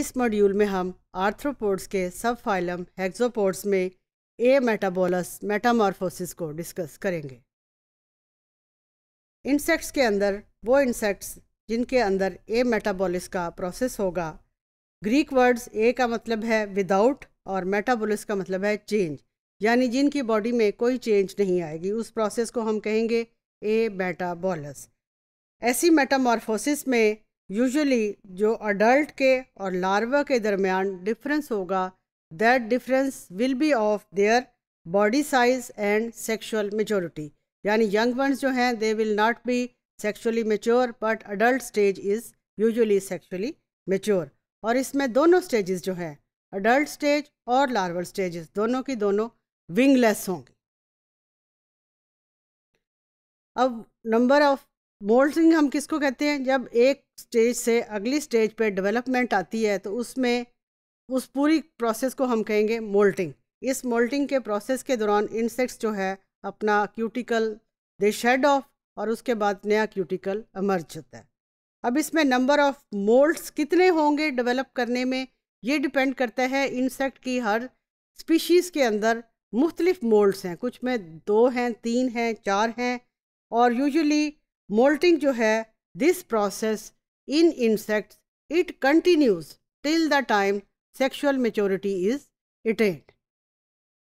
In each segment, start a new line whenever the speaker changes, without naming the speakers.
इस मॉड्यूल में हम आर्थ्रोपोड्स के सब फाइलम हेक्सोपोड्स में ए मेटाबोलस मेटामॉर्फोसिस को डिस्कस करेंगे इंसेक्ट्स के अंदर वो इंसेक्ट्स जिनके अंदर ए मेटाबोलिस का प्रोसेस होगा ग्रीक वर्ड्स ए का मतलब है विदाउट और मेटाबोलिस का मतलब है चेंज यानी जिनकी बॉडी में कोई चेंज नहीं आएगी उस प्रोसेस को हम कहेंगे ए मेटाबोलस ऐसी मेटामॉर्फोसिस में यूजुअली जो अडल्ट के और लार्वा के दरमियान डिफरेंस होगा that difference will be of their body size and sexual maturity यानी यंग वंस जो हैं they will not be sexually mature but adult stage is usually sexually mature और इसमें दोनों स्टेजेस जो हैं अडल्ट स्टेज और लार्वल स्टेजेस दोनों की दोनों विंगलेस होंगी अब नंबर ऑफ मोल्टिंग हम किसको कहते हैं जब एक स्टेज से अगली स्टेज पे डेवलपमेंट आती है तो उसमें उस पूरी प्रोसेस को हम कहेंगे मोल्टिंग इस मोल्टिंग के प्रोसेस के दौरान इंसेक्ट्स जो है अपना क्यूटिकल दे शेड ऑफ और उसके बाद नया क्यूटिकल अमर्ज होता है अब इसमें नंबर ऑफ मोल्ड्स कितने होंगे डेवलप करने में ये डिपेंड करता है इंसेक्ट की हर स्पीशीज़ के अंदर मुख्तलिफ मोल्ड्स हैं कुछ में दो हैं तीन हैं चार हैं और यूजुअली मोल्टिंग जो है this process in insects continues till the time sexual maturity is is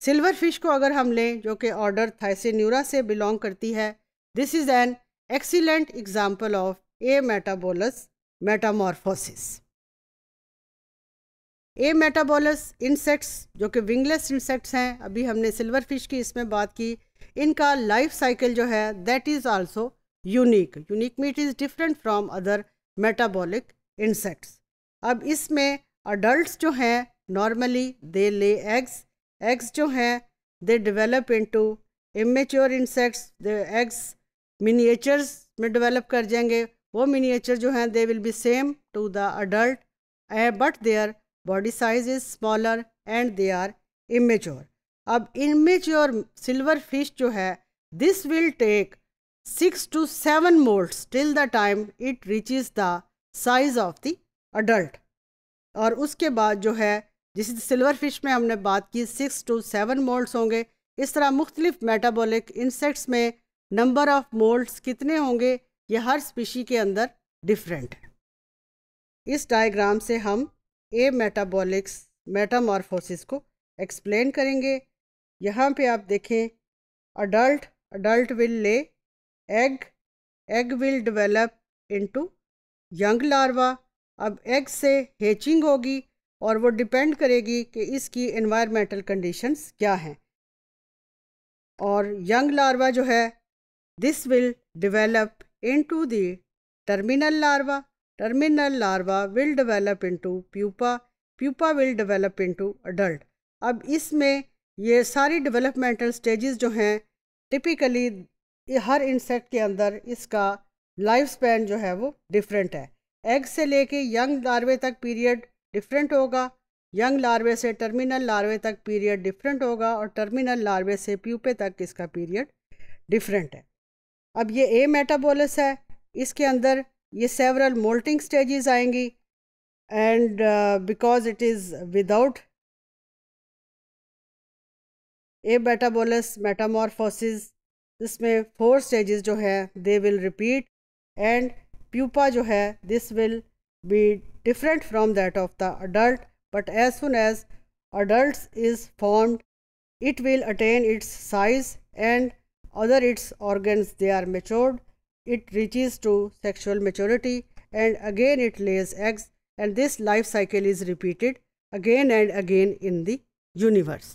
silverfish को अगर हम लें जो कि ऑर्डर थाइसिन्यूरा से बिलोंग करती है this is an excellent example of ametabolous metamorphosis ametabolous insects जो कि विंगलेस इंसेक्ट्स हैं अभी हमने सिल्वर फिश की इसमें बात की इनका लाइफ साइकिल जो है that is also unique unique meet is different from other metabolic insects अब इसमें अडल्ट जो हैं नॉर्मली दे ले एग्स एग्स जो हैं they develop into immature insects they eggs miniatures में डेवलप कर जाएंगे वो मिनिएचर जो हैं they will be same to the adult but their body size is smaller and they are immature अब immature silverfish जो है this will take six to seven moults till the time it reaches the size of the adult और उसके बाद जो है जिस silver fish में हमने बात की सिक्स टू सेवन मोल्ड्स होंगे इस तरह मुख्तलिफ मेटाबॉलिक इंसेक्ट्स में नंबर ऑफ मोल्ड्स कितने होंगे ये हर स्पीशी के अंदर डिफरेंट है इस डायग्राम से हम ए मेटाबॉलिक्स मेटामॉर्फोसिस को एक्सप्लेन करेंगे यहाँ पे आप देखें adult adult will lay egg egg will develop into young larva अब एग से हेचिंग होगी और वो डिपेंड करेगी कि इसकी इन्वायरमेंटल कंडीशंस क्या हैं और यंग लार्वा जो है this will develop into to terminal larva terminal larva will develop into pupa pupa will develop into adult अब इसमें ये सारी डेवलपमेंटल स्टेजेस जो हैं टिपिकली हर इंसेक्ट के अंदर इसका लाइफ स्पैन जो है वो डिफरेंट है एग से लेके यंग लार्वे तक पीरियड डिफरेंट होगा यंग लार्वे से टर्मिनल लार्वे तक पीरियड डिफरेंट होगा और टर्मिनल लार्वे से प्यूपे तक इसका पीरियड डिफरेंट है अब ये ए मेटाबोलस है इसके अंदर ये सेवरल मोल्टिंग स्टेजेस आएंगी and because it is without ametabolous metamorphosis This may four stages, जो है they will repeat and pupa जो है this will be different from that of the adult. But as soon as adults is formed it will attain its size and other its organs they are matured it reaches to sexual maturity and again it lays eggs and this life cycle is repeated again and again in the universe